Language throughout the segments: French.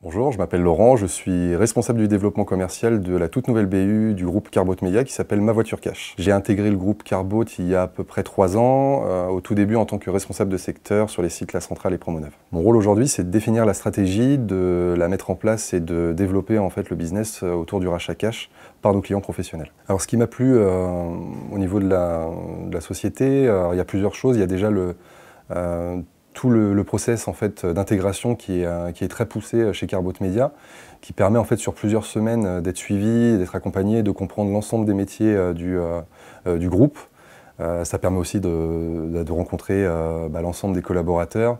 Bonjour, je m'appelle Laurent, je suis responsable du développement commercial de la toute nouvelle BU du groupe Carbot Media qui s'appelle Ma Voiture Cash. J'ai intégré le groupe Carbot il y a à peu près trois ans, euh, au tout début en tant que responsable de secteur sur les sites La Centrale et Promonev. Mon rôle aujourd'hui c'est de définir la stratégie, de la mettre en place et de développer en fait le business euh, autour du rachat cash par nos clients professionnels. Alors ce qui m'a plu euh, au niveau de la, société, il y a plusieurs choses, il y a déjà le tout le, process en fait euh, d'intégration qui est, euh, qui est très poussé euh, chez Carbot Media, qui permet en fait sur plusieurs semaines d'être suivi, d'être accompagné, de comprendre l'ensemble des métiers du, du groupe. ça permet aussi de, rencontrer bah, l'ensemble des collaborateurs,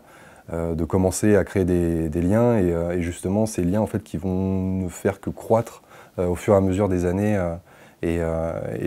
de commencer à créer des, liens et, justement ces liens en fait qui vont ne faire que croître au fur et à mesure des années et,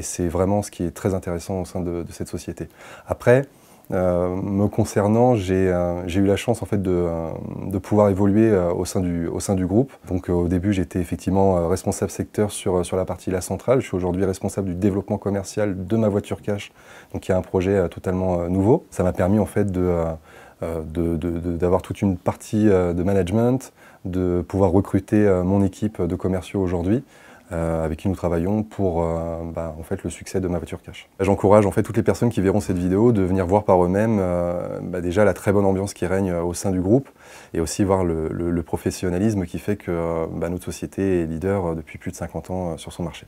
c'est vraiment ce qui est très intéressant au sein de, de cette société. Après, euh, me concernant, euh, j'ai eu la chance fait euh, de, pouvoir évoluer au sein, du, groupe. Donc au début, j'étais effectivement responsable secteur sur, la partie la centrale. Je suis aujourd'hui responsable du développement commercial de ma voiture cash, donc il y a un projet totalement nouveau. Ça m'a permis en fait d'avoir toute une partie de management, de pouvoir recruter mon équipe de commerciaux aujourd'hui. Euh, avec qui nous travaillons pour euh, bah, en fait, le succès de Ma Voiture Cash. Bah, j'encourage en fait toutes les personnes qui verront cette vidéo de venir voir par eux-mêmes euh, bah, déjà la très bonne ambiance qui règne au sein du groupe et aussi voir le, professionnalisme qui fait que notre société est leader depuis plus de 50 ans sur son marché.